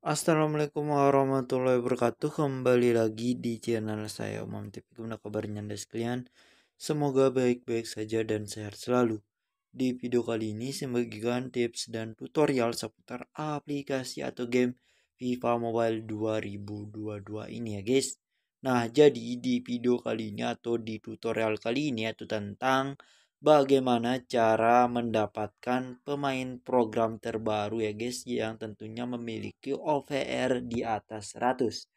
Assalamualaikum warahmatullahi wabarakatuh Kembali lagi di channel saya Umam TV Gimana kabarnya anda sekalian Semoga baik-baik saja dan sehat selalu Di video kali ini saya bagikan tips dan tutorial seputar aplikasi atau game FIFA Mobile 2022 ini ya guys Nah jadi di video kali ini atau di tutorial kali ini atau tentang bagaimana cara mendapatkan pemain program terbaru ya guys yang tentunya memiliki OVR di atas 100.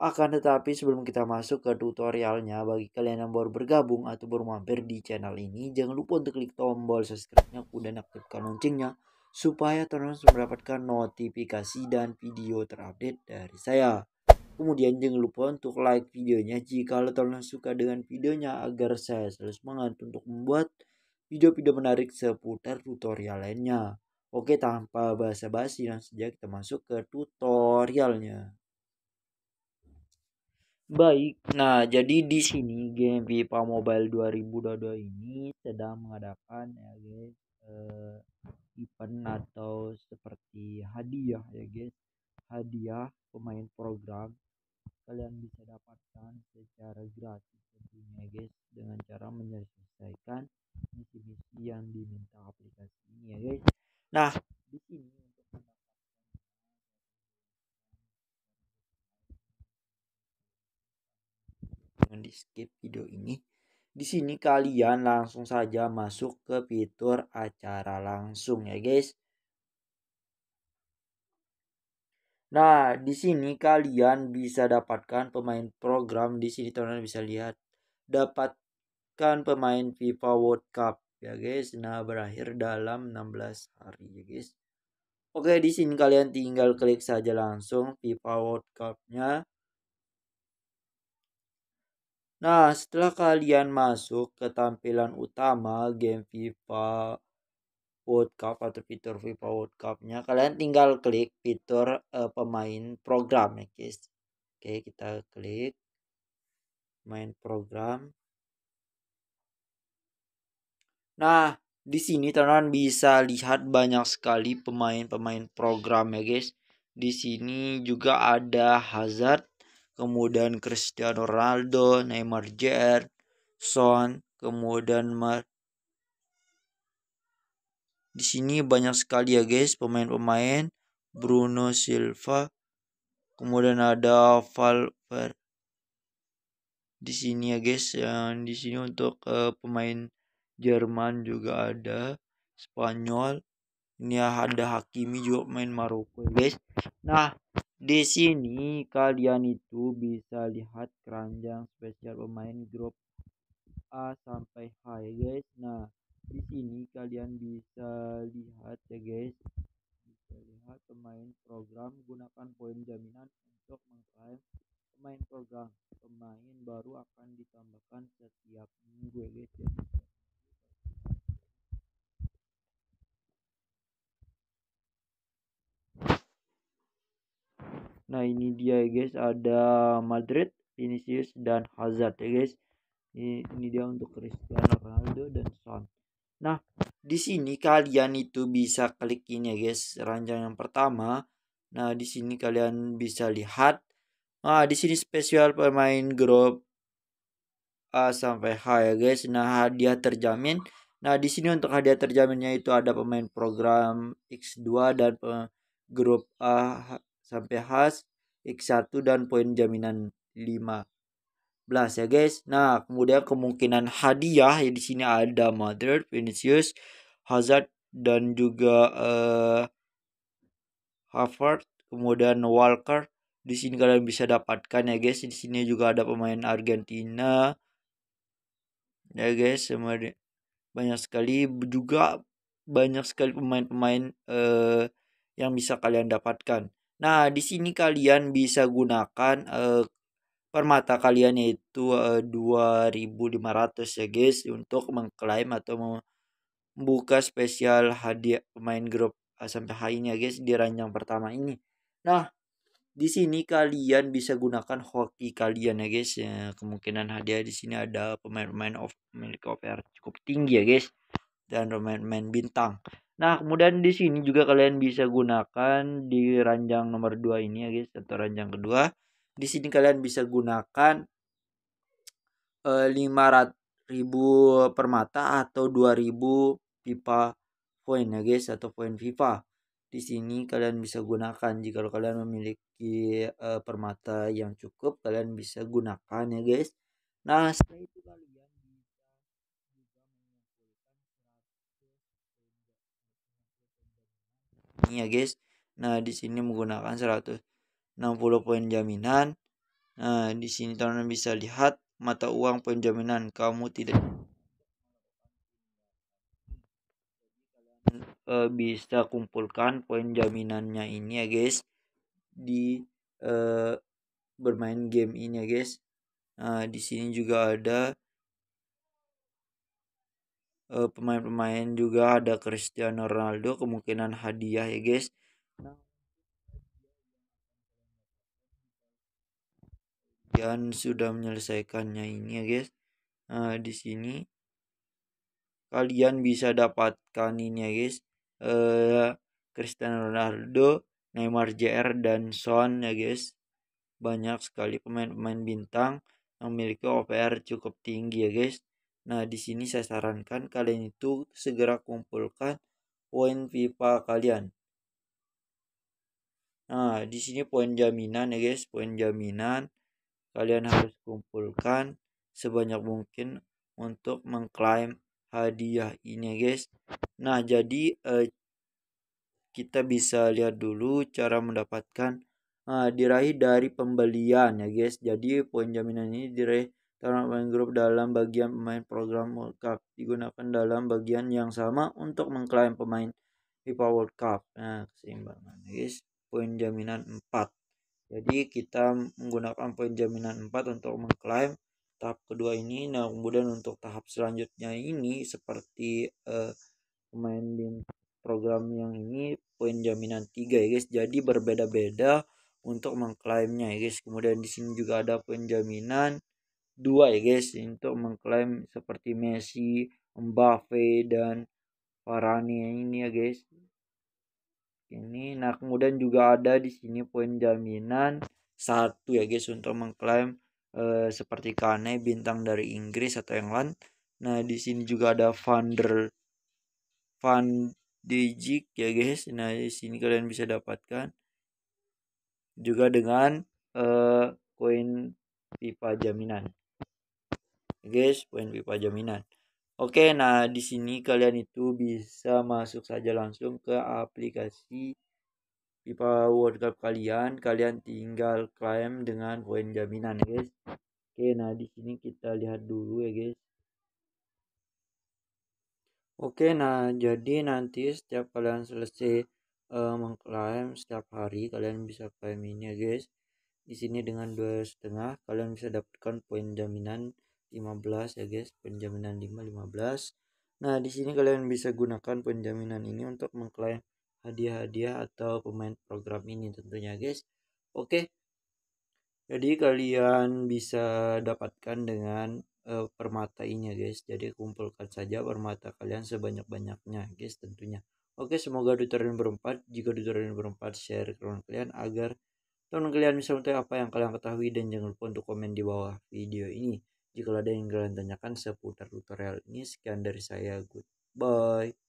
Akan tetapi sebelum kita masuk ke tutorialnya bagi kalian yang baru bergabung atau baru mampir di channel ini jangan lupa untuk klik tombol subscribe-nya dan aktifkan loncengnya supaya terus mendapatkan notifikasi dan video terupdate dari saya. Kemudian jangan lupa untuk like videonya jika lo kalian suka dengan videonya agar saya selalu semangat untuk membuat video-video menarik seputar tutorial lainnya. Oke tanpa basa-basi langsung saja kita masuk ke tutorialnya. Baik, nah jadi di sini game FIFA Mobile 2022 ini sedang mengadakan ya guys eh, event atau seperti hadiah ya guys hadiah pemain program kalian bisa dapatkan secara gratis tentunya ya guys dengan cara menyelesaikan misi-misi yang diminta aplikasi ini ya guys nah di sini untuk mendapatkan dengan di skip video ini di sini kalian langsung saja masuk ke fitur acara langsung ya guys Nah, di sini kalian bisa dapatkan pemain program di sini teman-teman bisa lihat dapatkan pemain FIFA World Cup ya guys. Nah, berakhir dalam 16 hari ya guys. Oke, di sini kalian tinggal klik saja langsung FIFA World Cup-nya. Nah, setelah kalian masuk ke tampilan utama game FIFA World Cup atau fitur FIFA World Cup-nya kalian tinggal klik fitur uh, pemain program ya guys oke kita klik main program nah di sini teman-teman bisa lihat banyak sekali pemain-pemain program ya guys di sini juga ada Hazard kemudian Cristiano Ronaldo Neymar Jr Son kemudian Mar di sini banyak sekali ya guys pemain-pemain. Bruno Silva. Kemudian ada Valver. Di sini ya guys, yang di sini untuk uh, pemain Jerman juga ada, Spanyol. Ini ya, ada Hakimi juga main Maroko ya, guys. Nah, di sini kalian itu bisa lihat keranjang spesial pemain grup A sampai H ya guys. Nah, di sini kalian bisa lihat ya guys, bisa lihat pemain program gunakan poin jaminan untuk mengklaim pemain program. Pemain baru akan ditambahkan setiap minggu ya guys ya. Nah ini dia ya guys ada Madrid, Vinicius dan Hazard ya guys. Ini, ini dia untuk Cristiano Ronaldo dan Son. Nah, di sini kalian itu bisa klik ini ya guys, ranjang yang pertama. Nah, di sini kalian bisa lihat. Nah, di sini spesial pemain grup A sampai H ya guys. Nah, hadiah terjamin. Nah, di sini untuk hadiah terjaminnya itu ada pemain program X2 dan grup A sampai H, X1 dan poin jaminan 5 ya guys. Nah, kemudian kemungkinan hadiah ya di sini ada Mother, Vinicius, Hazard dan juga uh, eh, Harvard, kemudian Walker. Di sini kalian bisa dapatkan ya guys. Di sini juga ada pemain Argentina. Ya guys, banyak sekali juga banyak sekali pemain-pemain uh, yang bisa kalian dapatkan. Nah, di sini kalian bisa gunakan uh, per mata kalian yaitu uh, 2500 ya guys untuk mengklaim atau membuka spesial hadiah pemain grup sampai hari ini ya guys di ranjang pertama ini. Nah, di sini kalian bisa gunakan hoki kalian ya guys. Ya, kemungkinan hadiah di sini ada pemain-pemain of milik OPR cukup tinggi ya guys dan pemain-pemain bintang. Nah, kemudian di sini juga kalian bisa gunakan di ranjang nomor 2 ini ya guys, atau ranjang kedua di sini kalian bisa gunakan eh, 500.000 permata atau 2000 pipa poin ya guys atau poin FIFA. Di sini kalian bisa gunakan jika kalian memiliki uh, permata yang cukup kalian bisa gunakan ya guys. Nah, setelah itu kalian bisa juga mengumpulkan 100 ini ya guys. Nah, di sini menggunakan 100 60 poin jaminan. Nah, di sini teman-teman bisa lihat mata uang poin jaminan kamu tidak eh, bisa kumpulkan poin jaminannya ini ya guys di uh, bermain game ini ya guys. Nah, di sini juga ada eh, pemain-pemain juga ada Cristiano Ronaldo kemungkinan hadiah ya guys. Nah, kalian sudah menyelesaikannya ini ya guys nah, di sini kalian bisa dapatkan ini ya guys eh, Cristiano Ronaldo Neymar JR dan Son ya guys banyak sekali pemain-pemain bintang yang memiliki OPR cukup tinggi ya guys nah di sini saya sarankan kalian itu segera kumpulkan poin FIFA kalian nah di sini poin jaminan ya guys poin jaminan kalian harus kumpulkan sebanyak mungkin untuk mengklaim hadiah ini guys nah jadi eh, kita bisa lihat dulu cara mendapatkan eh, diraih dari pembelian ya guys jadi poin jaminan ini diraih karena pemain grup dalam bagian pemain program World Cup digunakan dalam bagian yang sama untuk mengklaim pemain FIFA World Cup. Nah, keseimbangan guys, poin jaminan 4. Jadi kita menggunakan poin jaminan 4 untuk mengklaim tahap kedua ini. Nah, kemudian untuk tahap selanjutnya ini seperti uh, pemain di program yang ini poin jaminan 3 ya guys. Jadi berbeda-beda untuk mengklaimnya ya guys. Kemudian di sini juga ada penjaminan 2 ya guys untuk mengklaim seperti Messi, Mbappe dan Varane ini ya guys ini nah kemudian juga ada di sini poin jaminan satu ya guys untuk mengklaim e, seperti Kane bintang dari Inggris atau England nah di sini juga ada Vander fund Van Dijk ya guys nah di sini kalian bisa dapatkan juga dengan eh, poin pipa jaminan guys poin pipa jaminan Oke, nah di sini kalian itu bisa masuk saja langsung ke aplikasi FIFA World Cup kalian. Kalian tinggal klaim dengan poin jaminan ya guys. Oke, nah di sini kita lihat dulu ya guys. Oke, nah jadi nanti setiap kalian selesai uh, mengklaim setiap hari kalian bisa klaim ini ya guys di sini dengan dua setengah kalian bisa dapatkan poin jaminan 15 ya guys penjaminan 5 15 nah di sini kalian bisa gunakan penjaminan ini untuk mengklaim hadiah-hadiah atau pemain program ini tentunya guys oke jadi kalian bisa dapatkan dengan uh, permata ini ya guys jadi kumpulkan saja permata kalian sebanyak-banyaknya guys tentunya Oke, semoga tutorial berempat. Jika tutorial berempat, share ke teman kalian agar teman kalian bisa mengetahui apa yang kalian ketahui dan jangan lupa untuk komen di bawah video ini. Jika ada yang kalian tanyakan seputar tutorial ini, sekian dari saya. Goodbye.